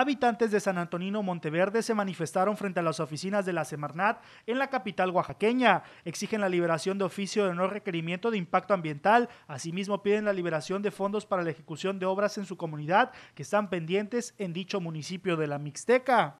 Habitantes de San Antonino Monteverde se manifestaron frente a las oficinas de la Semarnat en la capital oaxaqueña. Exigen la liberación de oficio de no requerimiento de impacto ambiental. Asimismo, piden la liberación de fondos para la ejecución de obras en su comunidad que están pendientes en dicho municipio de la Mixteca.